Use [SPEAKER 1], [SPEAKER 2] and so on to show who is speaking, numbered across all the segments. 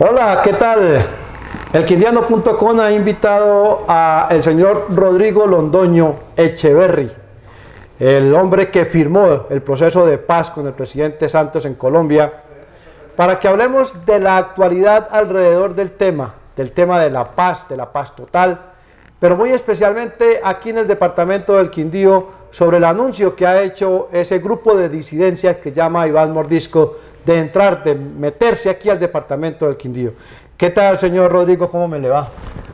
[SPEAKER 1] Hola, ¿qué tal? El Quindiano.com ha invitado a el señor Rodrigo Londoño Echeverry, el hombre que firmó el proceso de paz con el presidente Santos en Colombia, para que hablemos de la actualidad alrededor del tema, del tema de la paz, de la paz total, pero muy especialmente aquí en el departamento del Quindío sobre el anuncio que ha hecho ese grupo de disidencias que llama Iván Mordisco de entrar, de meterse aquí al departamento del Quindío. ¿Qué tal, señor Rodrigo? ¿Cómo me le va?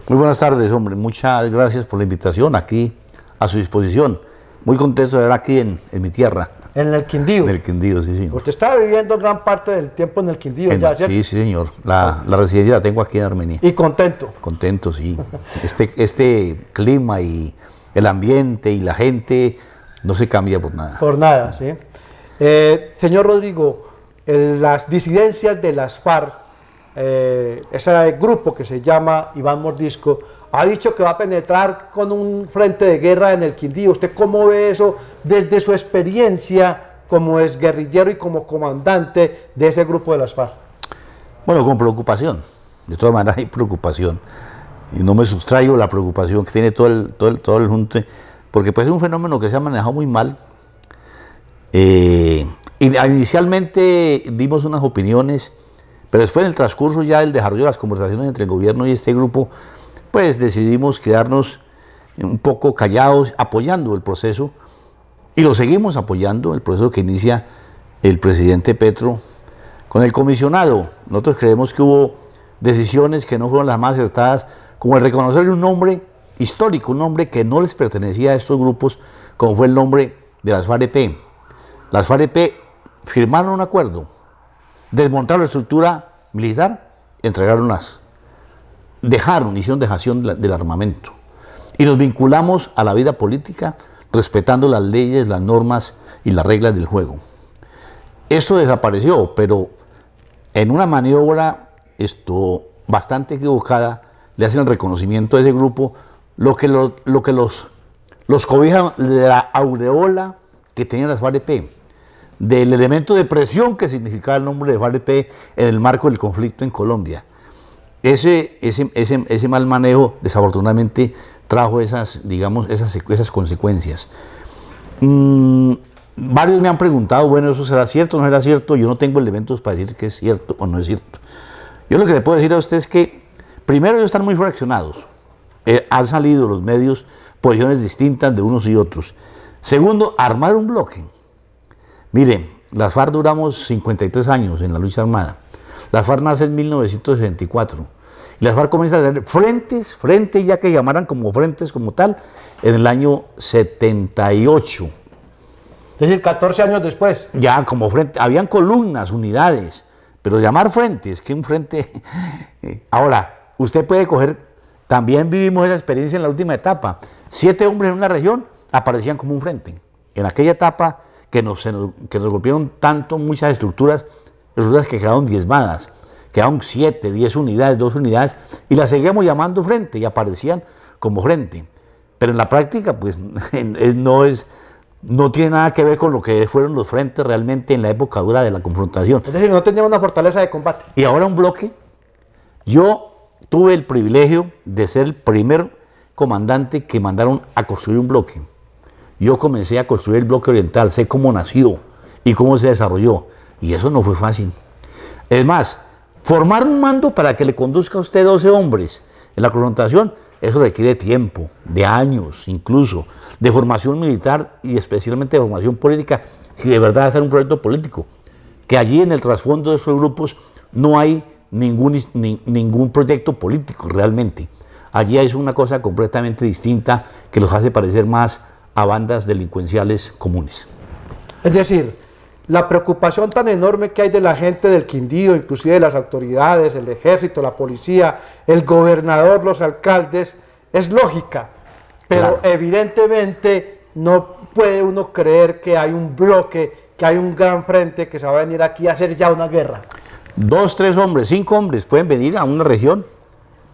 [SPEAKER 2] Muy buenas tardes, hombre. Muchas gracias por la invitación aquí a su disposición. Muy contento de estar aquí en, mi tierra. En el Quindío. En el Quindío, sí, señor.
[SPEAKER 1] Usted estaba viviendo gran parte del tiempo en el Quindío, ya, Sí, sí,
[SPEAKER 2] señor. La, residencia la tengo aquí en Armenia. ¿Y contento? Contento, sí. Este, este clima y el ambiente y la gente no se cambia por nada.
[SPEAKER 1] Por nada, sí. Eh, señor Rodrigo, las disidencias de las FARC, eh, ese grupo que se llama Iván Mordisco, ha dicho que va a penetrar con un frente de guerra en el Quindío. ¿Usted cómo ve eso desde su experiencia como es guerrillero y como comandante de ese grupo de las FARC?
[SPEAKER 2] Bueno, con preocupación. De todas maneras hay preocupación. Y no me sustraigo la preocupación que tiene todo el, todo el, todo el junte, porque pues es un fenómeno que se ha manejado muy mal, eh, inicialmente dimos unas opiniones, pero después en el transcurso ya del desarrollo de las conversaciones entre el gobierno y este grupo, pues decidimos quedarnos un poco callados, apoyando el proceso, y lo seguimos apoyando, el proceso que inicia el presidente Petro con el comisionado. Nosotros creemos que hubo decisiones que no fueron las más acertadas, como el reconocerle un nombre histórico, un nombre que no les pertenecía a estos grupos, como fue el nombre de las FAREP. Las FAREP firmaron un acuerdo, desmontaron la estructura militar, entregaron las, dejaron, hicieron dejación del armamento. Y nos vinculamos a la vida política respetando las leyes, las normas y las reglas del juego. Eso desapareció, pero en una maniobra esto, bastante equivocada le hacen el reconocimiento a ese grupo, lo que, los, los de la aureola que tenían las FAREP del elemento de presión que significaba el nombre de FARC en el marco del conflicto en Colombia. Ese, ese, mal manejo, desafortunadamente, trajo esas, digamos, esas, consecuencias. Mm, varios me han preguntado, bueno, ¿eso será cierto o no será cierto? Yo no tengo elementos para decir que es cierto o no es cierto. Yo lo que le puedo decir a usted es que, primero, ellos están muy fraccionados. Eh, han salido los medios posiciones distintas de unos y otros. Segundo, armar un bloque Mire, las FARC duramos 53 años en la lucha armada. Las FARC nace en 1964. Y las FARC comienzan a tener frentes, frentes ya que llamaran como frentes como tal, en el año 78. Es decir, 14 años después. Ya, como frente, habían columnas, unidades, pero llamar frente, es que un frente... Eh, ahora, usted puede coger, también vivimos esa experiencia en la última etapa. Siete hombres en una región aparecían como un frente. En aquella etapa que nos, que golpearon tanto muchas estructuras, estructuras que quedaron diezmadas, quedaron siete, diez unidades, dos unidades, y las seguíamos llamando frente y aparecían como frente. Pero en la práctica, pues no es, no tiene nada que ver con lo que fueron los frentes realmente en la época dura de la confrontación. Es decir, no teníamos una fortaleza de combate. Y ahora un bloque. Yo tuve el privilegio de ser el primer comandante que mandaron a construir un bloque yo comencé a construir el bloque oriental, sé cómo nació y cómo se desarrolló. Y eso no fue fácil. Es más, formar un mando para que le conduzca a usted 12 hombres en la confrontación, eso requiere tiempo, de años incluso, de formación militar y especialmente de formación política, si de verdad hacer un proyecto político. Que allí en el trasfondo de esos grupos no hay ningún, ningún proyecto político realmente. Allí es una cosa completamente distinta que los hace parecer más a bandas delincuenciales comunes.
[SPEAKER 1] Es decir, la preocupación tan enorme que hay de la gente del Quindío, inclusive de las autoridades, el ejército, la policía, el gobernador, los alcaldes, es lógica, pero evidentemente no puede uno creer que hay un bloque, que hay
[SPEAKER 2] un gran frente que se va a venir aquí a hacer ya una guerra. Dos, tres hombres, cinco hombres pueden venir a una región,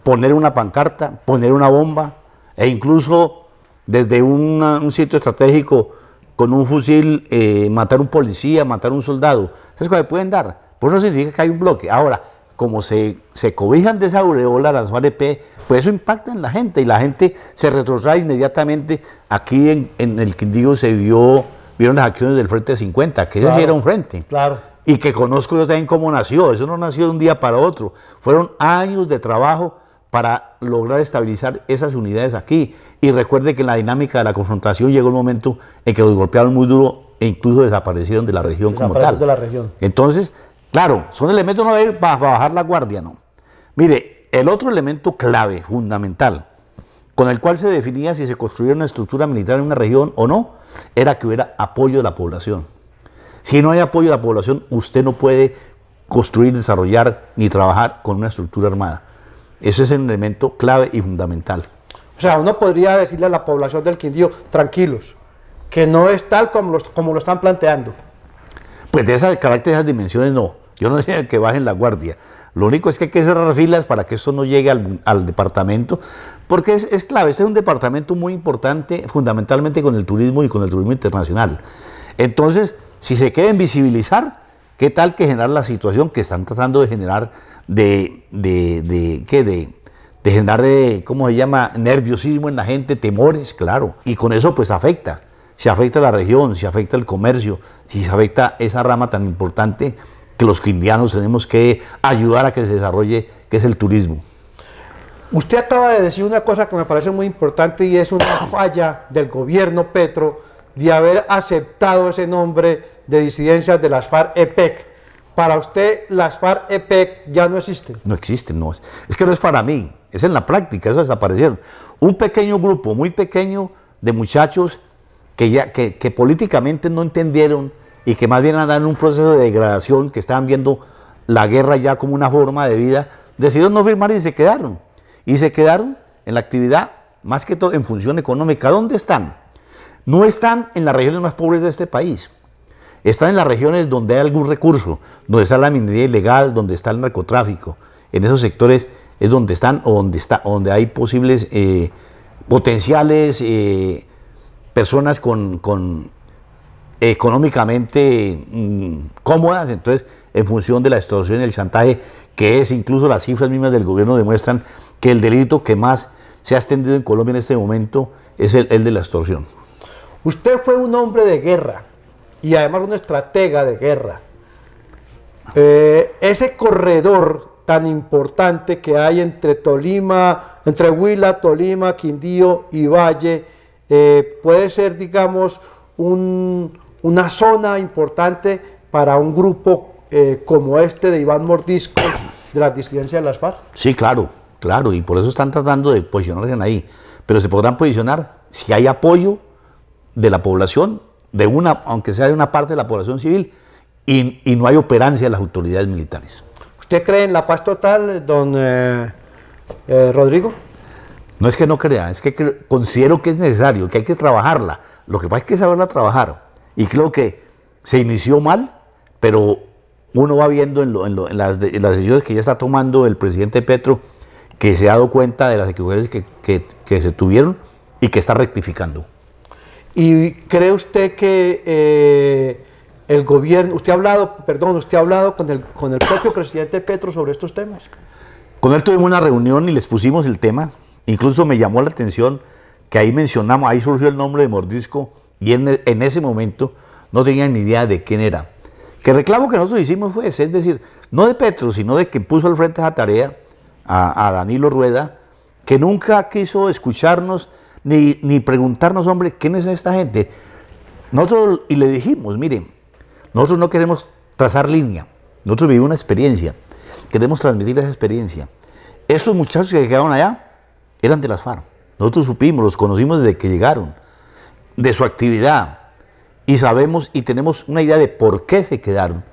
[SPEAKER 2] poner una pancarta, poner una bomba e incluso desde un sitio estratégico con un fusil eh, matar un policía, matar un soldado. Esas cosas pueden dar. Por eso significa que hay un bloque. Ahora, como se, se cobijan de esa aureola las OARP, pues eso impacta en la gente y la gente se retrotrae inmediatamente. Aquí en, en el Quindío se vio, vieron las acciones del Frente 50, que ese sí era un frente. Claro. Y que conozco yo también cómo nació. Eso no nació de un día para otro. Fueron años de trabajo para lograr estabilizar esas unidades aquí. Y recuerde que en la dinámica de la confrontación llegó el momento en que los golpearon muy duro e incluso desaparecieron de la región como tal. De la región. Entonces, claro, son elementos no para bajar la guardia, ¿no? Mire, el otro elemento clave, fundamental, con el cual se definía si se construía una estructura militar en una región o no, era que hubiera apoyo de la población. Si no hay apoyo de la población, usted no puede construir, desarrollar ni trabajar con una estructura armada. Ese es el elemento clave y fundamental. O sea, uno podría decirle
[SPEAKER 1] a la población del Quindío, tranquilos, que no es tal como, lo están planteando.
[SPEAKER 2] Pues de esas carácter, de esas dimensiones no. Yo no decía que bajen la guardia. Lo único es que hay que cerrar filas para que eso no llegue al, departamento, porque es, clave. es un departamento muy importante, fundamentalmente con el turismo y con el turismo internacional. Entonces, si se queda en visibilizar, ¿Qué tal que generar la situación que están tratando de generar de, de, de, de, de generar, eh, ¿cómo se llama?, nerviosismo en la gente, temores, claro. Y con eso pues afecta. Se afecta la región, se afecta el comercio, se afecta esa rama tan importante que los indianos tenemos que ayudar a que se desarrolle, que es el turismo.
[SPEAKER 1] Usted acaba de decir una cosa que me parece muy importante y es una falla del gobierno Petro de haber aceptado ese nombre de
[SPEAKER 2] disidencias de las FARC-EPEC. Para usted, las FARC-EPEC ya no existen. No existen, no es. que no es para mí, es en la práctica, eso desaparecieron. Un pequeño grupo, muy pequeño, de muchachos que, ya, que políticamente no entendieron y que más bien andan en un proceso de degradación, que estaban viendo la guerra ya como una forma de vida, decidieron no firmar y se quedaron. Y se quedaron en la actividad, más que todo en función económica. ¿Dónde están? No están en las regiones más pobres de este país. Están en las regiones donde hay algún recurso, donde está la minería ilegal, donde está el narcotráfico. En esos sectores es donde están o donde, está, donde hay posibles eh, potenciales eh, personas con, económicamente mm, cómodas. Entonces, en función de la extorsión y el chantaje, que es incluso las cifras mismas del gobierno demuestran que el delito que más se ha extendido en Colombia en este momento es el, el de la extorsión.
[SPEAKER 1] Usted fue un hombre de guerra y además una estratega de guerra. Eh, ese corredor tan importante que hay entre Tolima, entre Huila, Tolima, Quindío y Valle, eh, puede ser, digamos, una zona importante para un grupo eh, como este de Iván Mordisco de la disidencia de
[SPEAKER 2] las FARC. Sí, claro, claro, y por eso están tratando de posicionarse ahí. Pero se podrán posicionar si hay apoyo de la población de una, aunque sea de una parte de la población civil, y, no hay operancia de las autoridades militares. ¿Usted cree en la paz total,
[SPEAKER 1] don eh, eh,
[SPEAKER 2] Rodrigo? No es que no crea, es que considero que es necesario, que hay que trabajarla. Lo que pasa es que saberla trabajar. Y creo que se inició mal, pero uno va viendo en, lo, en, las, decisiones que ya está tomando el presidente Petro que se ha dado cuenta de las equivocaciones que se tuvieron y que está rectificando.
[SPEAKER 1] ¿Y cree usted que eh, el gobierno, usted ha hablado, perdón, usted ha hablado con el, con el propio presidente Petro sobre estos temas?
[SPEAKER 2] Con él tuvimos una reunión y les pusimos el tema. Incluso me llamó la atención que ahí mencionamos, ahí surgió el nombre de Mordisco y en, ese momento no tenían ni idea de quién era. Que el reclamo que nosotros hicimos fue ese, es decir, no de Petro, sino de quien puso al frente esa tarea, a, a Danilo Rueda, que nunca quiso escucharnos ni, preguntarnos, hombre, ¿quién es esta gente? Nosotros, y le dijimos, miren, nosotros no queremos trazar línea, nosotros vivimos una experiencia, queremos transmitir esa experiencia. Esos muchachos que quedaron allá eran de las FARC, nosotros supimos, los conocimos desde que llegaron, de su actividad, y sabemos y tenemos una idea de por qué se quedaron.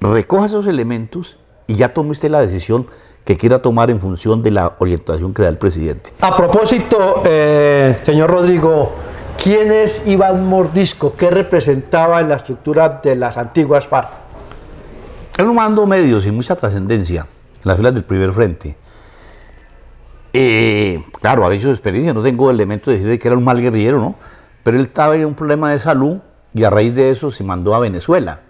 [SPEAKER 2] Recoja esos elementos y ya tome usted la decisión que quiera tomar en función de la orientación que da el presidente.
[SPEAKER 1] A propósito,
[SPEAKER 2] eh,
[SPEAKER 1] señor Rodrigo, ¿quién es Iván Mordisco? ¿Qué representaba en la estructura de las antiguas FARC?
[SPEAKER 2] Era un mando medio sin mucha trascendencia en las filas del primer frente. Eh, claro, había hecho experiencia, no tengo elementos de decir que era un mal guerrillero, ¿no? Pero él estaba en un problema de salud y a raíz de eso se mandó a Venezuela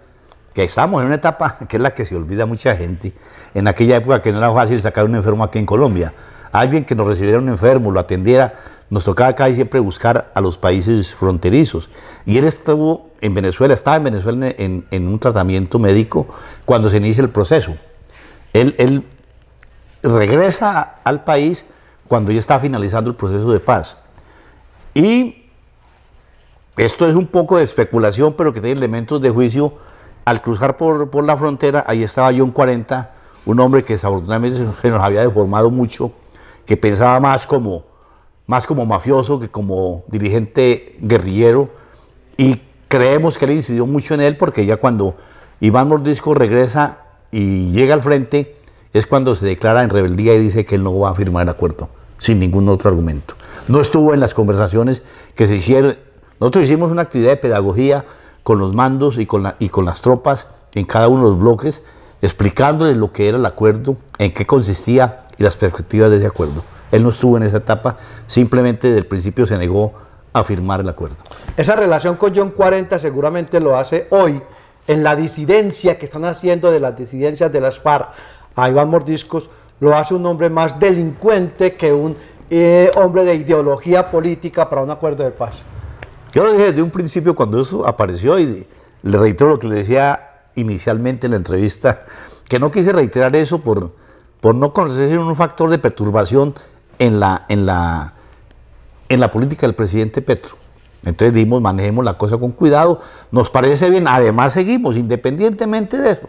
[SPEAKER 2] estamos en una etapa que es la que se olvida mucha gente, en aquella época que no era fácil sacar un enfermo aquí en Colombia. Alguien que nos recibiera un enfermo, lo atendiera, nos tocaba y siempre buscar a los países fronterizos. Y él estuvo en Venezuela, estaba en Venezuela en, un tratamiento médico cuando se inicia el proceso. Él, él regresa al país cuando ya está finalizando el proceso de paz. Y esto es un poco de especulación, pero que tiene elementos de juicio al cruzar por, la frontera, ahí estaba John 40, un hombre que desafortunadamente se nos había deformado mucho, que pensaba más como, más como mafioso que como dirigente guerrillero. Y creemos que él incidió mucho en él porque ya cuando Iván Mordisco regresa y llega al frente, es cuando se declara en rebeldía y dice que él no va a firmar el acuerdo, sin ningún otro argumento. No estuvo en las conversaciones que se hicieron. Nosotros hicimos una actividad de pedagogía con los mandos y con, las tropas en cada uno de los bloques, explicándoles lo que era el acuerdo, en qué consistía y las perspectivas de ese acuerdo. Él no estuvo en esa etapa, simplemente desde el principio se negó a firmar el acuerdo.
[SPEAKER 1] Esa relación con John 40 seguramente lo hace hoy en la disidencia que están haciendo de las disidencias de las FARC a Iván Mordiscos, lo hace un hombre más delincuente que un eh, hombre de ideología política para un acuerdo de paz.
[SPEAKER 2] Yo lo dije desde un principio cuando eso apareció y le reitero lo que le decía inicialmente en la entrevista, que no quise reiterar eso por, por no conocer un factor de perturbación en la, en, la, en la política del presidente Petro. Entonces dijimos, manejemos la cosa con cuidado, nos parece bien, además seguimos, independientemente de eso,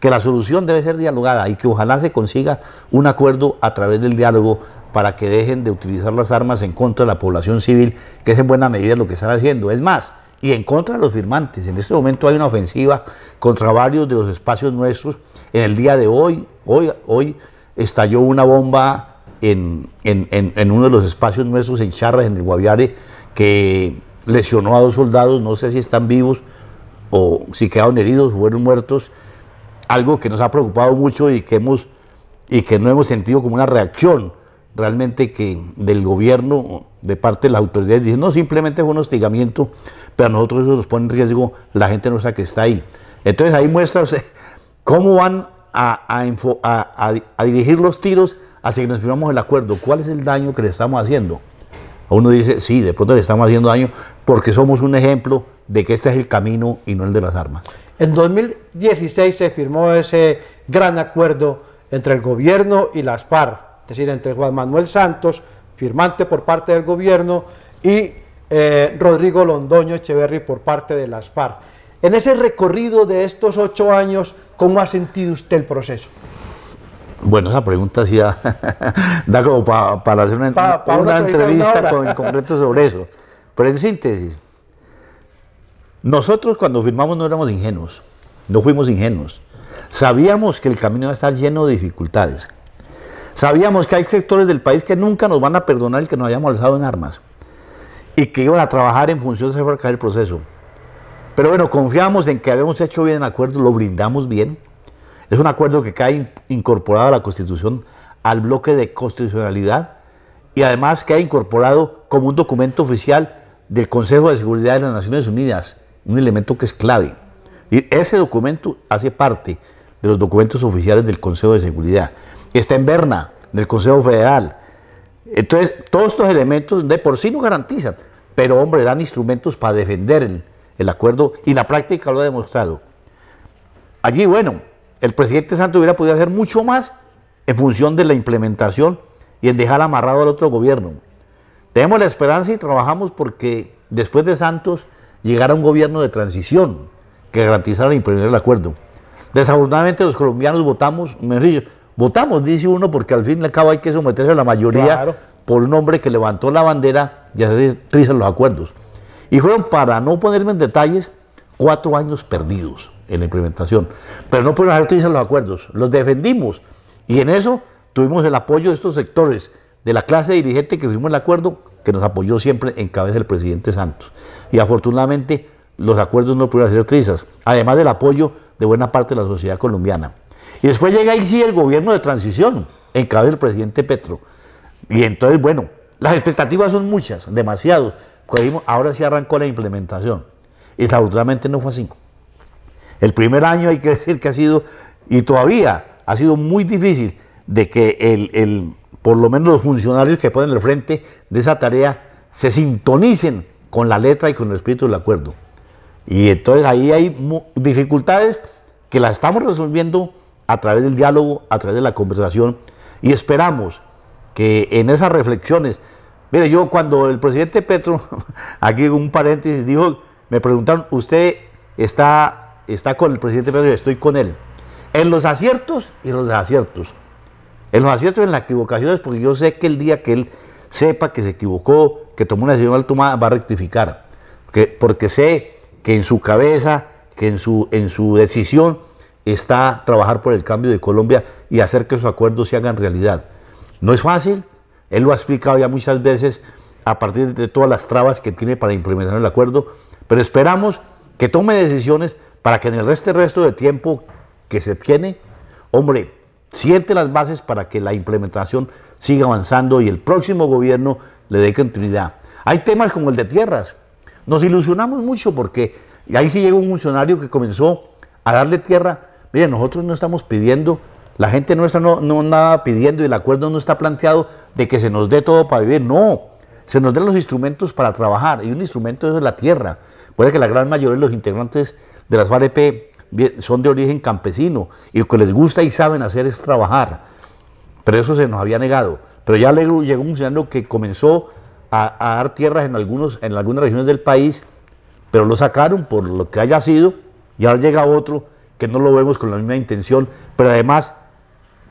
[SPEAKER 2] que la solución debe ser dialogada y que ojalá se consiga un acuerdo a través del diálogo para que dejen de utilizar las armas en contra de la población civil, que es en buena medida lo que están haciendo. Es más, y en contra de los firmantes. En este momento hay una ofensiva contra varios de los espacios nuestros. En el día de hoy, hoy, hoy estalló una bomba en, uno de los espacios nuestros, en Charras, en el Guaviare, que lesionó a dos soldados, no sé si están vivos o si quedaron heridos, o fueron muertos. Algo que nos ha preocupado mucho y que, hemos, y que no hemos sentido como una reacción realmente que del gobierno, de parte de las autoridades, dicen, no, simplemente es un hostigamiento, pero a nosotros eso nos pone en riesgo la gente nuestra que está ahí. Entonces ahí muestra cómo van a, dirigir los tiros hacia que nos firmamos el acuerdo. ¿Cuál es el daño que le estamos haciendo? uno dice, sí, de pronto le estamos haciendo daño porque somos un ejemplo de que este es el camino y no el de las armas.
[SPEAKER 1] En 2016 se firmó ese gran acuerdo entre el gobierno y las par es decir, entre Juan Manuel Santos, firmante por parte del gobierno, y eh, Rodrigo Londoño Echeverry por parte de las FARC. En ese recorrido de estos ocho años, ¿cómo ha sentido usted el proceso?
[SPEAKER 2] Bueno, esa pregunta sí da, como para hacer una, entrevista en concreto sobre eso. Pero en síntesis, nosotros cuando firmamos no éramos ingenuos, no fuimos ingenuos. Sabíamos que el camino iba a estar lleno de dificultades. Sabíamos que hay sectores del país que nunca nos van a perdonar el que nos hayamos alzado en armas y que iban a trabajar en función de hacer el proceso. Pero bueno, confiamos en que habíamos hecho bien el acuerdo, lo brindamos bien. Es un acuerdo que cae incorporado a la Constitución, al bloque de constitucionalidad y además que ha incorporado como un documento oficial del Consejo de Seguridad de las Naciones Unidas, un elemento que es clave. Y ese documento hace parte de los documentos oficiales del Consejo de Seguridad está en Berna, en el Consejo Federal. Entonces, todos estos elementos de por sí no garantizan, pero hombre, dan instrumentos para defender el, acuerdo y la práctica lo ha demostrado. Allí, bueno, el presidente Santos hubiera podido hacer mucho más en función de la implementación y en dejar amarrado al otro gobierno. Tenemos la esperanza y trabajamos porque después de Santos llegara un gobierno de transición que garantizara el imprimir del acuerdo. Desafortunadamente los colombianos votamos, Votamos, dice uno, porque al fin y al cabo hay que someterse a la mayoría por un hombre que levantó la bandera y hacer trizas los acuerdos. Y fueron, para no ponerme en detalles, cuatro años perdidos en la implementación. Pero no pudieron hacer trizas los acuerdos, los defendimos. Y en eso tuvimos el apoyo de estos sectores, de la clase dirigente que firmó el acuerdo, que nos apoyó siempre en cabeza del presidente Santos. Y afortunadamente los acuerdos no pudieron hacer trizas, además del apoyo de buena parte de la sociedad colombiana. Y después llega ahí sí el gobierno de transición, en cabeza del presidente Petro. Y entonces, bueno, las expectativas son muchas, demasiadas. Ahora sí arrancó la implementación. Y desafortunadamente no fue así. El primer año hay que decir que ha sido, y todavía ha sido muy difícil, de que el, por lo menos los funcionarios que ponen al frente de esa tarea se sintonicen con la letra y con el espíritu del acuerdo. Y entonces ahí hay dificultades que las estamos resolviendo a través del diálogo, a través de la conversación, y esperamos que en esas reflexiones, mire, yo cuando el presidente Petro, aquí un paréntesis, dijo, me preguntaron, ¿usted está, está con el presidente Petro? Estoy con él. En los aciertos y en los desaciertos. En los aciertos y en las equivocaciones, porque yo sé que el día que él sepa que se equivocó, que tomó una decisión mal tomada, va a rectificar. Porque, porque sé que en su cabeza, que en su, en su decisión, está trabajar por el cambio de Colombia y hacer que esos acuerdos se hagan realidad. No es fácil, él lo ha explicado ya muchas veces a partir de todas las trabas que tiene para implementar el acuerdo, pero esperamos que tome decisiones para que en el resto, resto de tiempo que se tiene, hombre, siente las bases para que la implementación siga avanzando y el próximo gobierno le dé continuidad. Hay temas como el de tierras. Nos ilusionamos mucho porque ahí sí llegó un funcionario que comenzó a darle tierra Miren, nosotros no estamos pidiendo, la gente nuestra no, no nada pidiendo y el acuerdo no está planteado de que se nos dé todo para vivir, no. Se nos den los instrumentos para trabajar y un instrumento es la tierra. Puede que la gran mayoría de los integrantes de las FAREP son de origen campesino y lo que les gusta y saben hacer es trabajar. Pero eso se nos había negado. Pero ya llegó un señor que comenzó a, dar tierras en, algunos, en algunas regiones del país, pero lo sacaron por lo que haya sido y ahora llega otro que no lo vemos con la misma intención, pero además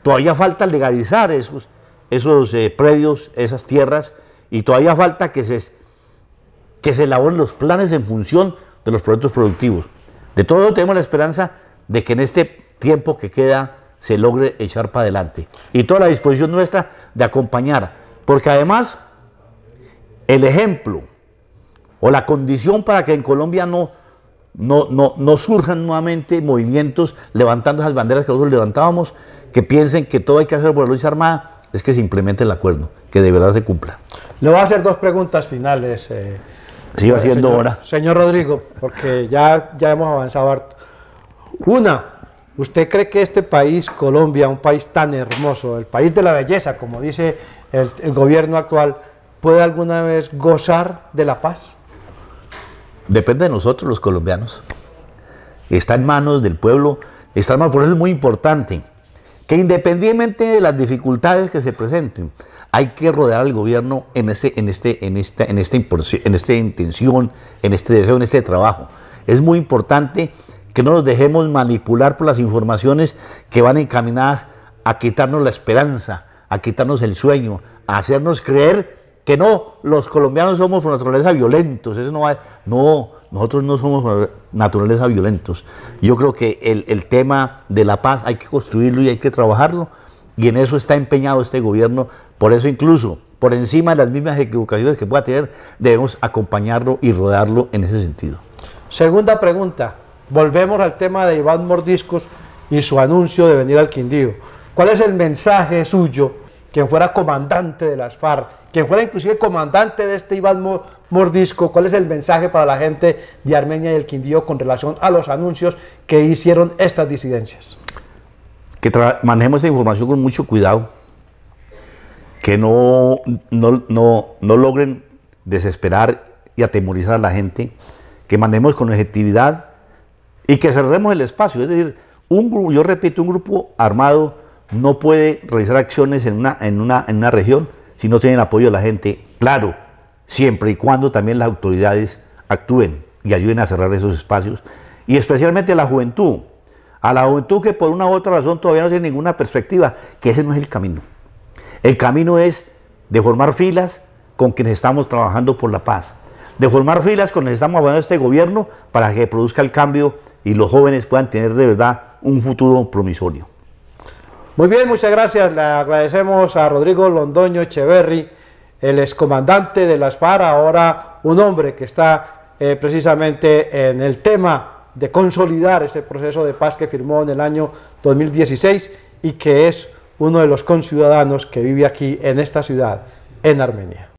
[SPEAKER 2] todavía falta legalizar esos, esos eh, predios, esas tierras, y todavía falta que se, que se elaboren los planes en función de los proyectos productivos. De todo tenemos la esperanza de que en este tiempo que queda se logre echar para adelante. Y toda la disposición nuestra de acompañar, porque además el ejemplo o la condición para que en Colombia no no, no, no surjan nuevamente movimientos levantando esas banderas que nosotros levantábamos, que piensen que todo hay que hacer por la lucha armada, es que se implemente el acuerdo, que de verdad se cumpla.
[SPEAKER 1] Le voy a hacer dos preguntas
[SPEAKER 2] finales. Eh, Sigo haciendo señor,
[SPEAKER 1] Señor Rodrigo, porque ya, ya hemos avanzado harto. Una, ¿usted cree que este país, Colombia, un país tan hermoso, el país de la belleza, como dice el gobierno actual, puede alguna vez gozar de la paz?
[SPEAKER 2] depende de nosotros los colombianos. Está en manos del pueblo, está en manos, por eso es muy importante que independientemente de las dificultades que se presenten, hay que rodear al gobierno en, este, en, este, en, esta, en, esta, en esta intención, en este deseo, en este trabajo. Es muy importante que no nos dejemos manipular por las informaciones que van encaminadas a quitarnos la esperanza, a quitarnos el sueño, a hacernos creer que no, los colombianos somos por naturaleza violentos, eso no va. no, nosotros no somos por naturaleza violentos. Yo creo que el, tema de la paz hay que construirlo y hay que trabajarlo, y en eso está empeñado este gobierno, por eso incluso, por encima de las mismas equivocaciones que pueda tener, debemos acompañarlo y rodarlo en ese sentido. Segunda pregunta, volvemos
[SPEAKER 1] al tema de Iván Mordiscos y su anuncio de venir al Quindío. ¿Cuál es el mensaje suyo, quien fuera comandante de las FARC, quien fuera inclusive comandante de este Iván Mordisco, ¿cuál es el mensaje para la gente de Armenia y el Quindío con relación a los anuncios que hicieron estas disidencias?
[SPEAKER 2] Que manejemos esta información con mucho cuidado, que no, no, logren desesperar y atemorizar a la gente, que manejemos con objetividad y que cerremos el espacio. Es decir, un grupo, yo repito, un grupo armado no puede realizar acciones en una, en una, en una región si no tienen apoyo de la gente, claro, siempre y cuando también las autoridades actúen y ayuden a cerrar esos espacios, y especialmente a la juventud, a la juventud que por una u otra razón todavía no tiene ninguna perspectiva, que ese no es el camino. El camino es de formar filas con quienes estamos trabajando por la paz, de formar filas con quienes estamos apoyando este gobierno para que produzca el cambio y los jóvenes puedan tener de verdad un futuro promisorio. Muy bien, muchas gracias. Le
[SPEAKER 1] agradecemos a Rodrigo Londoño Echeverry, el excomandante de las FARC, ahora un hombre que está eh, precisamente en el tema de consolidar ese proceso de paz que firmó en el año 2016 y que es uno de los conciudadanos que vive aquí en esta ciudad, en Armenia.